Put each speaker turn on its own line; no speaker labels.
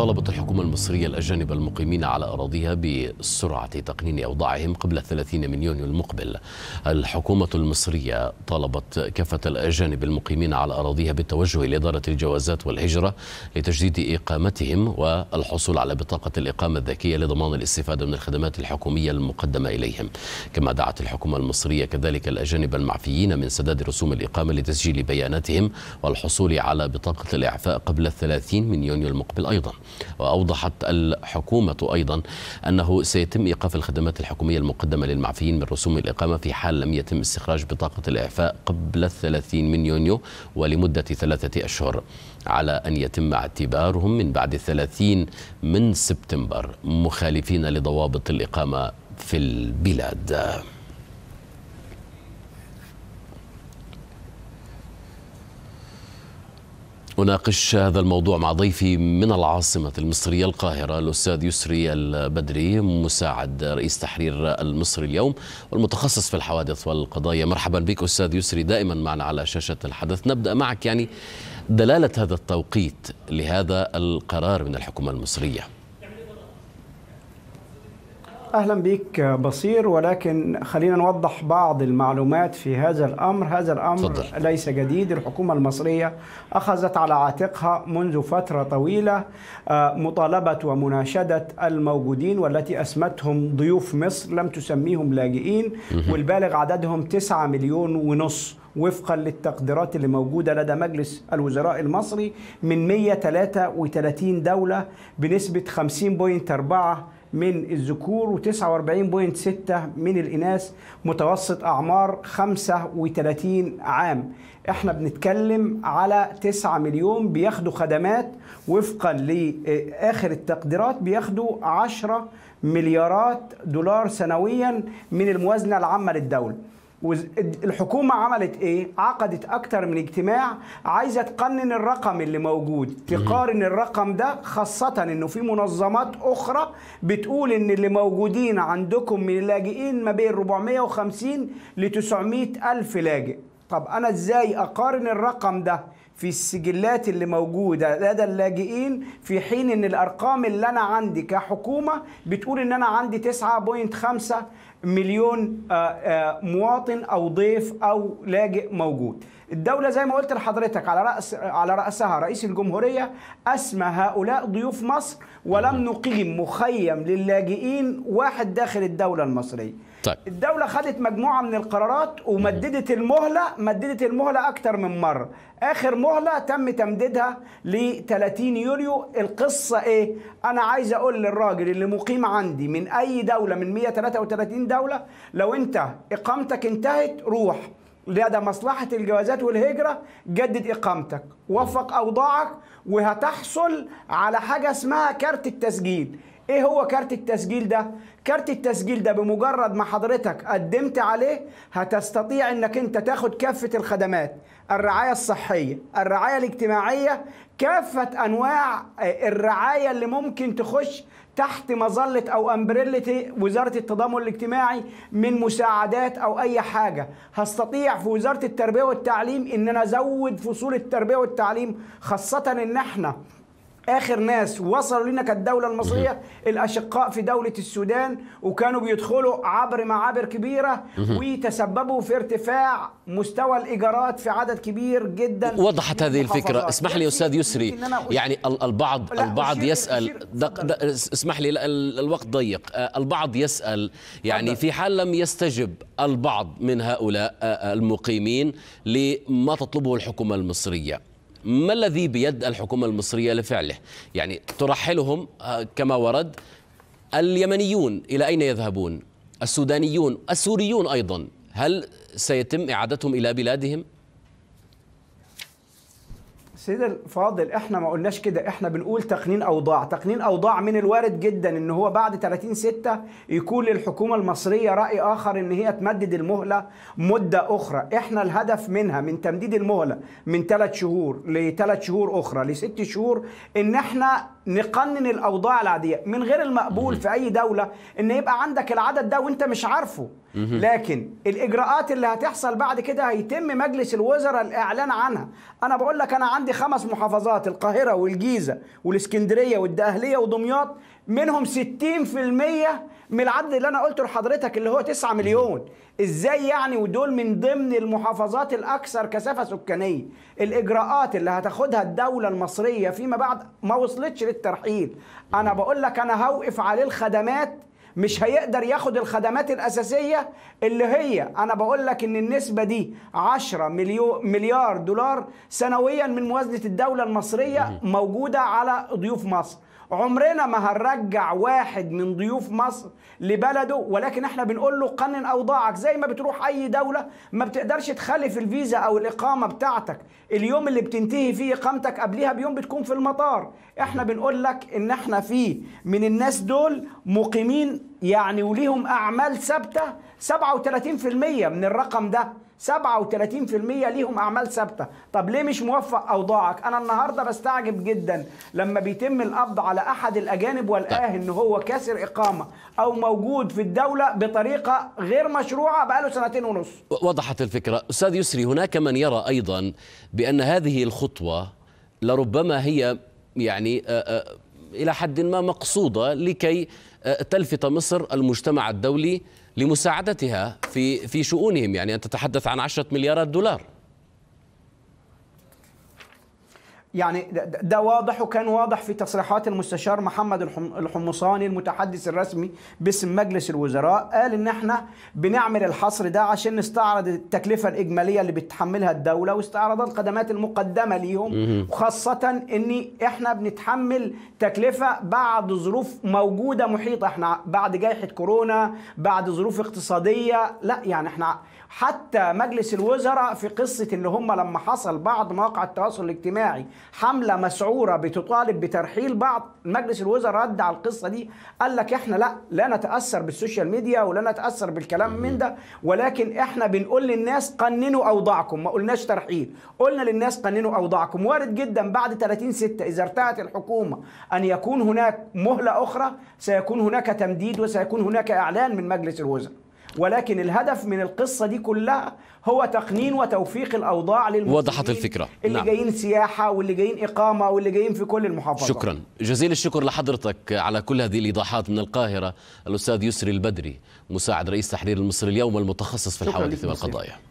طالبت الحكومة المصرية الأجانب المقيمين على أراضيها بسرعة تقنين أوضاعهم قبل 30 من يونيو المقبل الحكومة المصرية طالبت كافة الأجانب المقيمين على أراضيها بالتوجه لإدارة الجوازات والهجرة لتجديد إقامتهم والحصول على بطاقة الإقامة الذكية لضمان الاستفادة من الخدمات الحكومية المقدمة إليهم كما دعت الحكومة المصرية كذلك الأجانب المعفيين من سداد رسوم الإقامة لتسجيل بياناتهم والحصول على بطاقة الإعفاء قبل 30 من يونيو المقبل أيضا وأوضحت الحكومة أيضا أنه سيتم إيقاف الخدمات الحكومية المقدمة للمعفيين من رسوم الإقامة في حال لم يتم استخراج بطاقة الإعفاء قبل الثلاثين من يونيو ولمدة ثلاثة أشهر على أن يتم اعتبارهم من بعد الثلاثين من سبتمبر مخالفين لضوابط الإقامة في البلاد أناقش هذا الموضوع مع ضيفي من العاصمة المصرية القاهرة الأستاذ يسري البدري مساعد رئيس تحرير المصري اليوم والمتخصص في الحوادث والقضايا مرحبا بك أستاذ يسري دائما معنا على شاشة الحدث نبدأ معك يعني دلالة هذا التوقيت لهذا القرار من الحكومة المصرية
أهلا بك بصير ولكن خلينا نوضح بعض المعلومات في هذا الأمر هذا الأمر صدر. ليس جديد الحكومة المصرية أخذت على عاتقها منذ فترة طويلة آه، مطالبة ومناشدة الموجودين والتي أسمتهم ضيوف مصر لم تسميهم لاجئين والبالغ عددهم 9 مليون ونص وفقا للتقديرات اللي موجودة لدى مجلس الوزراء المصري من 133 دولة بنسبة 50.4 من الذكور و49.6 من الإناث متوسط أعمار 35 عام احنا بنتكلم على 9 مليون بياخدوا خدمات وفقا لآخر التقديرات بياخدوا 10 مليارات دولار سنويا من الموازنة العامة للدولة والحكومه عملت ايه عقدت اكتر من اجتماع عايزه تقنن الرقم اللي موجود تقارن الرقم ده خاصه انه في منظمات اخرى بتقول ان اللي موجودين عندكم من اللاجئين ما بين 450 ل 900 الف لاجئ طب انا ازاي اقارن الرقم ده في السجلات اللي موجوده لدى اللاجئين في حين ان الارقام اللي انا عندي كحكومه بتقول ان انا عندي 9.5 مليون آه، آه، مواطن او ضيف او لاجئ موجود الدولة زي ما قلت لحضرتك على رأس على رأسها رئيس الجمهورية أسمى هؤلاء ضيوف مصر ولم نقيم مخيم للاجئين واحد داخل الدولة المصرية طيب. الدولة خدت مجموعة من القرارات ومددت المهلة مددت المهلة أكتر من مرة آخر مهلة تم تمديدها ل 30 يوليو القصة إيه؟ أنا عايز أقول للراجل اللي مقيم عندي من أي دولة من 133 دولة لو أنت إقامتك انتهت روح لدى مصلحة الجوازات والهجرة جدد إقامتك وفق أوضاعك وهتحصل على حاجة اسمها كارت التسجيل ايه هو كارت التسجيل ده كارت التسجيل ده بمجرد ما حضرتك قدمت عليه هتستطيع انك انت تاخد كافه الخدمات الرعايه الصحيه الرعايه الاجتماعيه كافه انواع آه، الرعايه اللي ممكن تخش تحت مظلة أو أمبريلة وزارة التضامن الاجتماعي من مساعدات أو أي حاجة هستطيع في وزارة التربية والتعليم إن أنا أزود فصول التربية والتعليم خاصة إن إحنا اخر ناس وصلوا لنا كالدوله المصريه الاشقاء في دوله السودان وكانوا بيدخلوا عبر معابر كبيره وتسببوا في ارتفاع مستوى الايجارات في عدد كبير جدا وضحت هذه الفكره اسمح لي استاذ يسري يعني
البعض البعض يسال دق دق اسمح لي الوقت ضيق البعض يسال يعني في حال لم يستجب البعض من هؤلاء المقيمين لما تطلبه الحكومه المصريه ما الذي بيد الحكومة المصرية لفعله يعني ترحلهم آه، كما ورد اليمنيون إلى أين يذهبون السودانيون السوريون أيضا هل سيتم إعادتهم إلى بلادهم؟
سيد الفاضل احنا ما قلناش كده احنا بنقول تقنين اوضاع تقنين اوضاع من الوارد جدا ان هو بعد 30 6 يكون للحكومه المصريه راي اخر ان هي تمدد المهله مده اخرى احنا الهدف منها من تمديد المهله من 3 شهور 3 شهور اخرى لست شهور ان احنا نقنن الاوضاع العاديه من غير المقبول في اي دوله ان يبقى عندك العدد ده وانت مش عارفه لكن الاجراءات اللي هتحصل بعد كده هيتم مجلس الوزراء الاعلان عنها انا بقول لك انا عندي خمس محافظات القاهره والجيزه والاسكندريه والدقهليه ودمياط منهم 60% من العدد اللي انا قلته لحضرتك اللي هو 9 مليون ازاي يعني ودول من ضمن المحافظات الاكثر كثافه سكانيه الاجراءات اللي هتاخدها الدوله المصريه فيما بعد ما وصلتش للترحيل انا بقول لك انا هوقف عليه الخدمات مش هيقدر ياخد الخدمات الأساسية اللي هي أنا بقول لك إن النسبة دي 10 مليو مليار دولار سنويا من موازنة الدولة المصرية موجودة على ضيوف مصر عمرنا ما هنرجع واحد من ضيوف مصر لبلده ولكن احنا بنقول له قنن اوضاعك زي ما بتروح اي دوله ما بتقدرش تخلف الفيزا او الاقامه بتاعتك اليوم اللي بتنتهي فيه اقامتك قبلها بيوم بتكون في المطار احنا بنقول لك ان احنا فيه من الناس دول مقيمين يعني وليهم اعمال ثابته 37% من الرقم ده 37% ليهم اعمال ثابته طب ليه مش موفق اوضاعك انا النهارده بستعجب جدا لما بيتم القبض على احد الاجانب والاه ان هو كاسر اقامه او موجود في الدوله بطريقه غير مشروعه بقاله سنتين ونص
وضحت الفكره استاذ يسري هناك من يرى ايضا بان هذه الخطوه لربما هي يعني آه، آه، إلى حد ما مقصودة لكي آه، تلفت مصر المجتمع الدولي لمساعدتها في في شؤونهم يعني أنت تتحدث عن عشرة مليارات دولار
يعني ده واضح وكان واضح في تصريحات المستشار محمد الحمصاني المتحدث الرسمي باسم مجلس الوزراء قال ان احنا بنعمل الحصر ده عشان نستعرض التكلفه الاجماليه اللي بتحملها الدوله واستعراض الخدمات المقدمه ليهم وخاصه ان احنا بنتحمل تكلفه بعد ظروف موجوده محيطه احنا بعد جائحه كورونا بعد ظروف اقتصاديه لا يعني احنا حتى مجلس الوزراء في قصه ان هم لما حصل بعض مواقع التواصل الاجتماعي حمله مسعوره بتطالب بترحيل بعض مجلس الوزراء رد على القصه دي قال لك احنا لا لا نتاثر بالسوشيال ميديا ولا نتاثر بالكلام من ده ولكن احنا بنقول للناس قننوا اوضاعكم ما قلناش ترحيل قلنا للناس قننوا اوضاعكم وارد جدا بعد 30 6 اذا ارتأت الحكومه ان يكون هناك مهله اخرى سيكون هناك تمديد وسيكون هناك اعلان من مجلس الوزراء ولكن الهدف من القصة دي كلها هو تقنين وتوفيق الأوضاع للمسلمين وضحت
الفكرة اللي نعم.
جايين سياحة واللي جايين إقامة واللي جايين في كل المحافظات شكرا
جزيل الشكر لحضرتك على كل هذه الإيضاحات من القاهرة الأستاذ يسري البدري مساعد رئيس
تحرير المصري اليوم والمتخصص في الحوادث والقضايا